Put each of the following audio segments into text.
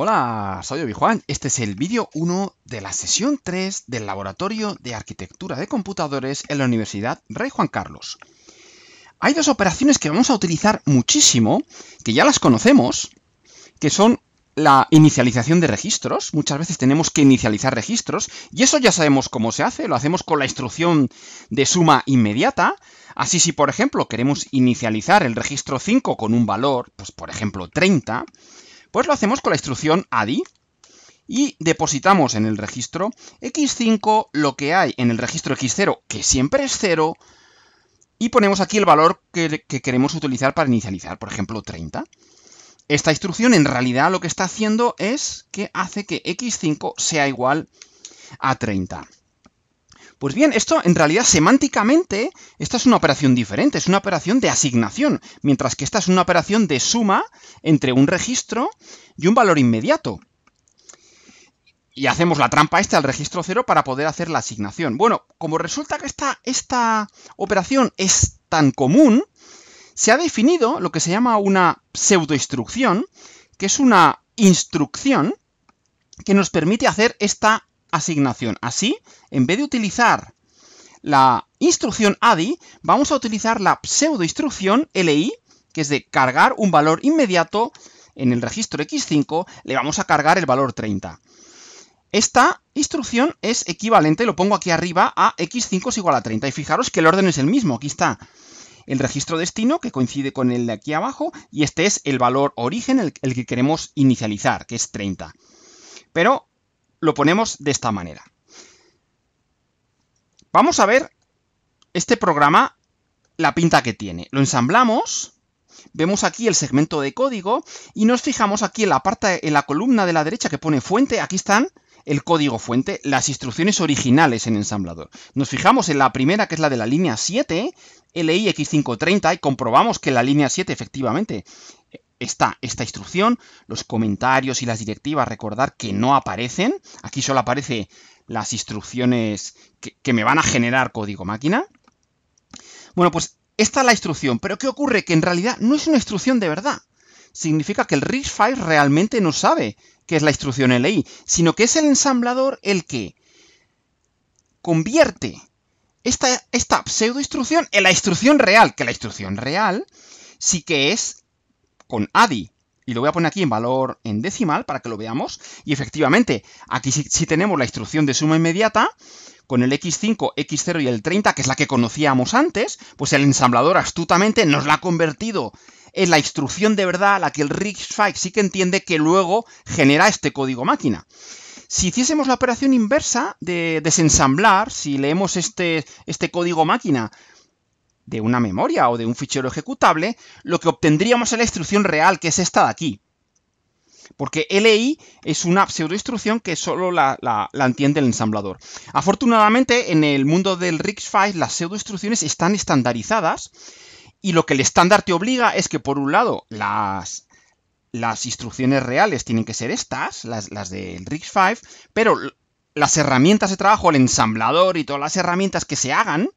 Hola, soy Obi-Juan. Este es el vídeo 1 de la sesión 3 del Laboratorio de Arquitectura de Computadores en la Universidad Rey Juan Carlos. Hay dos operaciones que vamos a utilizar muchísimo, que ya las conocemos, que son la inicialización de registros. Muchas veces tenemos que inicializar registros y eso ya sabemos cómo se hace. Lo hacemos con la instrucción de suma inmediata. Así si, por ejemplo, queremos inicializar el registro 5 con un valor, pues por ejemplo 30, pues lo hacemos con la instrucción ADI y depositamos en el registro X5 lo que hay en el registro X0, que siempre es 0, y ponemos aquí el valor que, que, queremos utilizar para inicializar, por ejemplo 30. Esta instrucción en realidad lo que está haciendo es que hace que X5 sea igual a 30. Pues bien, esto en realidad semánticamente, esta es una operación diferente, es una operación de asignación, mientras que esta es una operación de suma entre un registro y un valor inmediato. Y hacemos la trampa esta al registro cero para poder hacer la asignación. Bueno, como resulta que esta, esta operación es tan común, se ha definido lo que se llama una pseudoinstrucción, que es una instrucción que nos permite hacer esta asignación. Así, en vez de utilizar la instrucción ADI, vamos a utilizar la pseudo-instrucción LI, que es de cargar un valor inmediato en el registro X5, le vamos a cargar el valor 30. Esta instrucción es equivalente, lo pongo aquí arriba, a X5 es igual a 30. Y fijaros que el orden es el mismo, aquí está el registro destino, que coincide con el de aquí abajo, y este es el valor origen, el que queremos inicializar, que es 30. Pero lo ponemos de esta manera. Vamos a ver este programa, la pinta que tiene. Lo ensamblamos, vemos aquí el segmento de código y nos fijamos aquí en la, parte, en la columna de la derecha que pone fuente, aquí están el código fuente, las instrucciones originales en ensamblador. Nos fijamos en la primera, que es la de la línea 7, LIX530, y comprobamos que la línea 7 efectivamente está esta instrucción, los comentarios y las directivas, recordar que no aparecen. Aquí solo aparecen las instrucciones que, me van a generar código máquina. Bueno, pues esta es la instrucción, pero ¿qué ocurre? Que en realidad no es una instrucción de verdad. Significa que el RISC-V realmente no sabe qué es la instrucción LI, sino que es el ensamblador el que convierte esta, esta pseudo instrucción en la instrucción real, que la instrucción real sí que es con ADI. Y lo voy a poner aquí en valor en decimal para que lo veamos. Y efectivamente, aquí sí, tenemos la instrucción de suma inmediata con el X5, X0 y el 30, que es la que conocíamos antes, pues el ensamblador astutamente nos la ha convertido en la instrucción de verdad, la que el RISC-V sí que entiende que luego genera este código máquina. Si hiciésemos la operación inversa de desensamblar, si leemos este, este código máquina de una memoria o de un fichero ejecutable, lo que obtendríamos es la instrucción real, que es esta de aquí. Porque LI es una pseudoinstrucción que solo la, entiende el ensamblador. Afortunadamente, en el mundo del RISC-V, las pseudoinstrucciones están estandarizadas y lo que el estándar te obliga es que, por un lado, las, las instrucciones reales tienen que ser estas, las, del RISC-V, pero las herramientas de trabajo, el ensamblador y todas las herramientas que se hagan,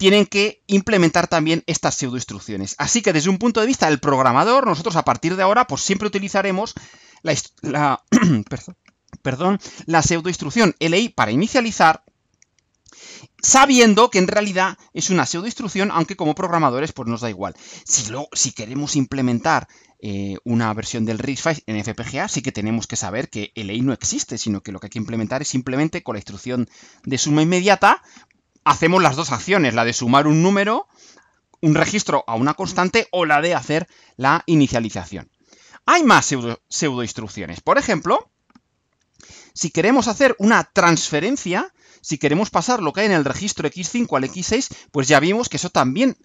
tienen que implementar también estas pseudo-instrucciones. Así que desde un punto de vista del programador, nosotros a partir de ahora, pues siempre utilizaremos la, pseudo perdón, la pseudoinstrucción LI para inicializar, sabiendo que en realidad es una pseudo-instrucción, aunque como programadores pues nos da igual. Si, queremos implementar eh, una versión del RISC-V en FPGA, sí que tenemos que saber que LI no existe, sino que lo que hay que implementar es simplemente con la instrucción de suma inmediata hacemos las dos acciones, la de sumar un número, un registro a una constante o la de hacer la inicialización. Hay más pseudo, instrucciones. Por ejemplo, si queremos hacer una transferencia, si queremos pasar lo que hay en el registro X5 al X6, pues ya vimos que eso también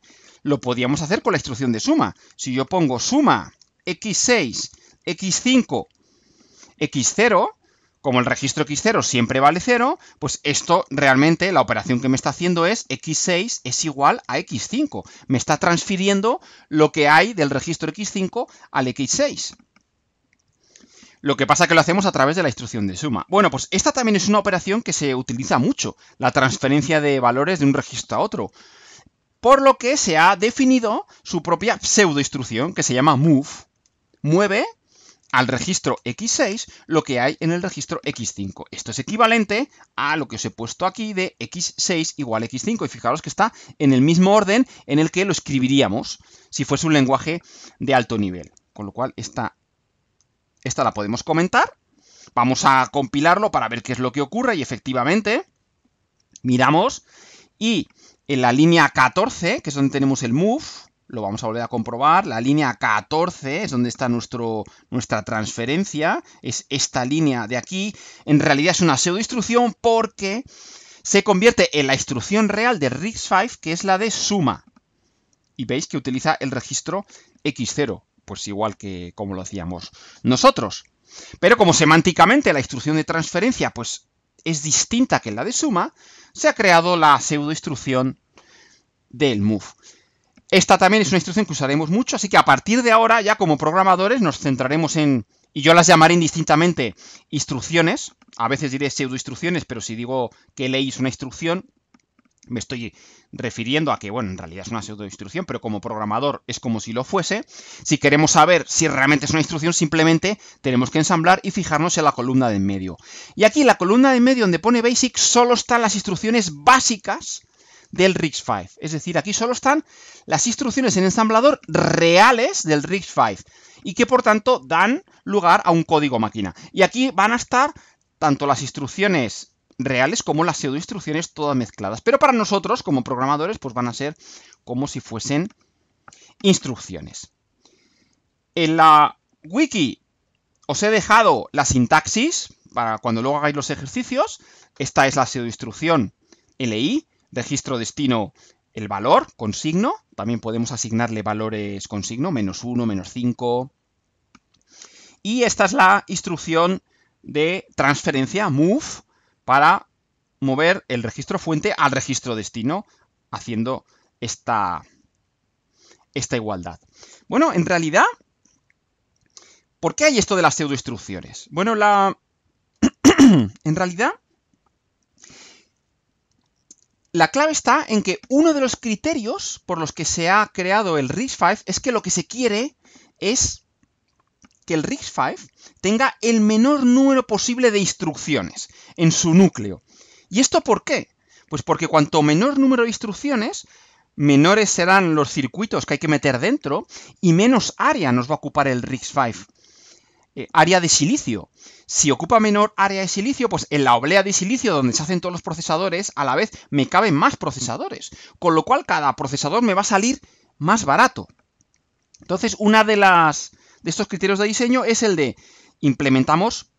lo podíamos hacer con la instrucción de suma. Si yo pongo suma X6, X5, X0, como el registro X0 siempre vale 0, pues esto realmente, la operación que me está haciendo es X6 es igual a X5. Me está transfiriendo lo que hay del registro X5 al X6. Lo que pasa que lo hacemos a través de la instrucción de suma. Bueno, pues esta también es una operación que se utiliza mucho, la transferencia de valores de un registro a otro. Por lo que se ha definido su propia pseudo instrucción que se llama move. Mueve al registro X6 lo que hay en el registro X5. Esto es equivalente a lo que os he puesto aquí de X6 igual X5. Y fijaros que está en el mismo orden en el que lo escribiríamos si fuese un lenguaje de alto nivel. Con lo cual, esta, esta la podemos comentar. Vamos a compilarlo para ver qué es lo que ocurre y efectivamente miramos y en la línea 14, que es donde tenemos el move, lo vamos a volver a comprobar, la línea 14 es donde está nuestro, nuestra transferencia, es esta línea de aquí, en realidad es una pseudo instrucción porque se convierte en la instrucción real de RISC-V, que es la de suma. Y veis que utiliza el registro X0, pues igual que como lo hacíamos nosotros. Pero como semánticamente la instrucción de transferencia pues, es distinta que la de suma, se ha creado la pseudo instrucción del move. Esta también es una instrucción que usaremos mucho, así que a partir de ahora ya como programadores nos centraremos en, y yo las llamaré indistintamente instrucciones, a veces diré pseudo-instrucciones, pero si digo que leéis una instrucción, me estoy refiriendo a que, bueno, en realidad es una pseudo-instrucción, pero como programador es como si lo fuese. Si queremos saber si realmente es una instrucción, simplemente tenemos que ensamblar y fijarnos en la columna de en medio. Y aquí, la columna de en medio donde pone basic, solo están las instrucciones básicas del Rigs 5. Es decir, aquí solo están las instrucciones en ensamblador reales del RIGS5 y que por tanto dan lugar a un código máquina. Y aquí van a estar tanto las instrucciones reales como las pseudoinstrucciones todas mezcladas. Pero para nosotros, como programadores, pues van a ser como si fuesen instrucciones. En la wiki os he dejado la sintaxis para cuando luego hagáis los ejercicios. Esta es la pseudoinstrucción LI registro destino el valor con signo, también podemos asignarle valores con signo, menos 1, menos 5. Y esta es la instrucción de transferencia, move, para mover el registro fuente al registro destino, haciendo esta, esta igualdad. Bueno, en realidad, ¿por qué hay esto de las instrucciones Bueno, la... en realidad, la clave está en que uno de los criterios por los que se ha creado el RISC-V es que lo que se quiere es que el RISC-V tenga el menor número posible de instrucciones en su núcleo. ¿Y esto por qué? Pues porque cuanto menor número de instrucciones, menores serán los circuitos que hay que meter dentro y menos área nos va a ocupar el RISC-V. Eh, área de silicio. Si ocupa menor área de silicio, pues en la oblea de silicio donde se hacen todos los procesadores, a la vez me caben más procesadores. Con lo cual cada procesador me va a salir más barato. Entonces, una de las de estos criterios de diseño es el de implementamos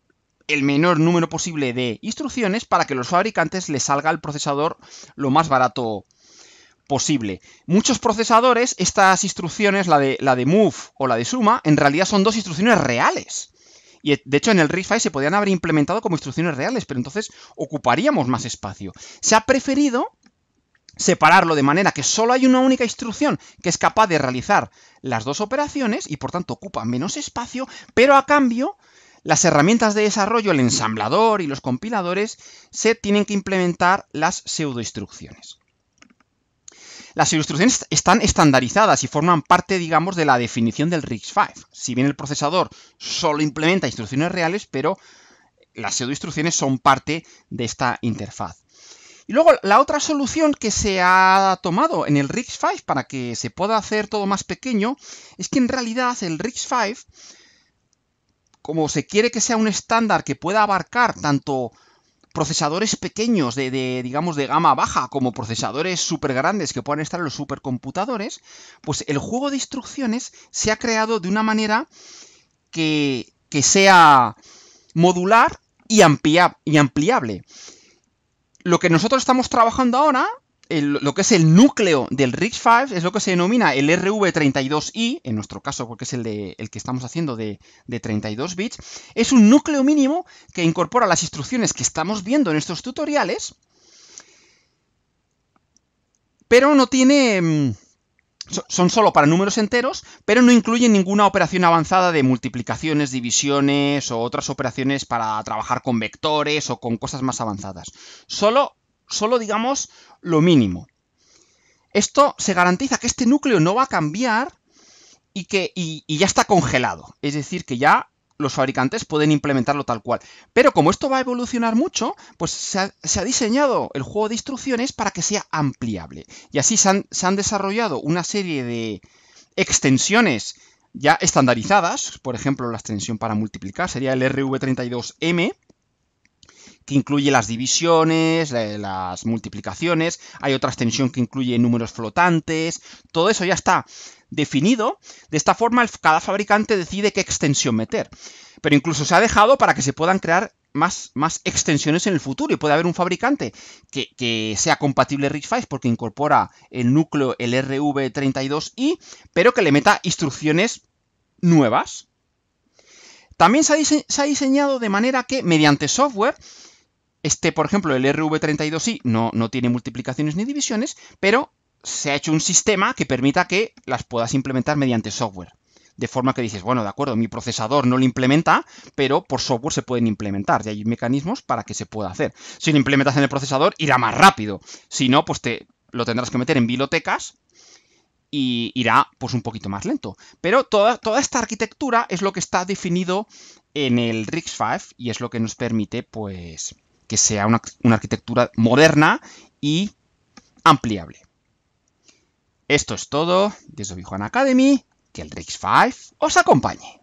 el menor número posible de instrucciones para que los fabricantes les salga el procesador lo más barato posible. Muchos procesadores, estas instrucciones, la de, la de move o la de suma, en realidad son dos instrucciones reales. Y eh, de hecho en el RIFI se podían haber implementado como instrucciones reales, pero entonces ocuparíamos más espacio. Se ha preferido separarlo de manera que solo hay una única instrucción que es capaz de realizar las dos operaciones y por tanto ocupa menos espacio, pero a cambio las herramientas de desarrollo, el ensamblador y los compiladores se tienen que implementar las pseudo instrucciones. Las instrucciones están estandarizadas y forman parte, digamos, de la definición del RISC-V. Si bien el procesador solo implementa instrucciones reales, pero las pseudoinstrucciones son parte de esta interfaz. Y luego, la otra solución que se ha tomado en el RISC-V para que se pueda hacer todo más pequeño es que en realidad el RISC-V, como se quiere que sea un estándar que pueda abarcar tanto procesadores pequeños de, digamos, de gama baja, como procesadores súper grandes que puedan estar en los supercomputadores, pues el juego de instrucciones se ha creado de una manera que, que sea modular y, y ampliable. Lo que nosotros estamos trabajando ahora lo que es el núcleo del risc 5 es lo que se denomina el RV32i, en nuestro caso porque es el, de, el que estamos haciendo de, de, 32 bits, es un núcleo mínimo que incorpora las instrucciones que estamos viendo en estos tutoriales, pero no tiene... Mm, son solo para números enteros, pero no incluyen ninguna operación avanzada de multiplicaciones, divisiones o otras operaciones para trabajar con vectores o con cosas más avanzadas. Solo solo digamos lo mínimo. Esto se garantiza que este núcleo no va a cambiar y que ya está congelado. Es decir, que ya los fabricantes pueden implementarlo tal cual. Pero como esto va a evolucionar mucho, pues se ha, diseñado el juego de instrucciones para que sea ampliable. Y así se han, desarrollado una serie de extensiones ya estandarizadas, por ejemplo la extensión para multiplicar sería el RV32M, que incluye las divisiones, las multiplicaciones, hay otra extensión que incluye números flotantes, todo eso ya está definido. De esta forma, cada fabricante decide qué extensión meter. Pero incluso se ha dejado para que se puedan crear más, más extensiones en el futuro y puede haber un fabricante que, sea compatible RISC-V porque incorpora el núcleo, el RV32i, pero que le meta instrucciones nuevas. También se ha, diseñado de manera que mediante software este, por ejemplo, el RV32i no, no tiene multiplicaciones ni divisiones, pero se ha hecho un sistema que permita que las puedas implementar mediante software. De forma que dices, bueno, de acuerdo, mi procesador no lo implementa, pero por software se pueden implementar y hay mecanismos para que se pueda hacer. Si lo implementas en el procesador, irá más rápido. Si no, pues te lo tendrás que meter en bibliotecas y irá pues un poquito más lento. Pero toda, toda esta arquitectura es lo que está definido en el RISC-V y es lo que nos permite pues que sea una, arquitectura moderna y ampliable. Esto es todo desde Obi Academy. Que el Rix 5 os acompañe.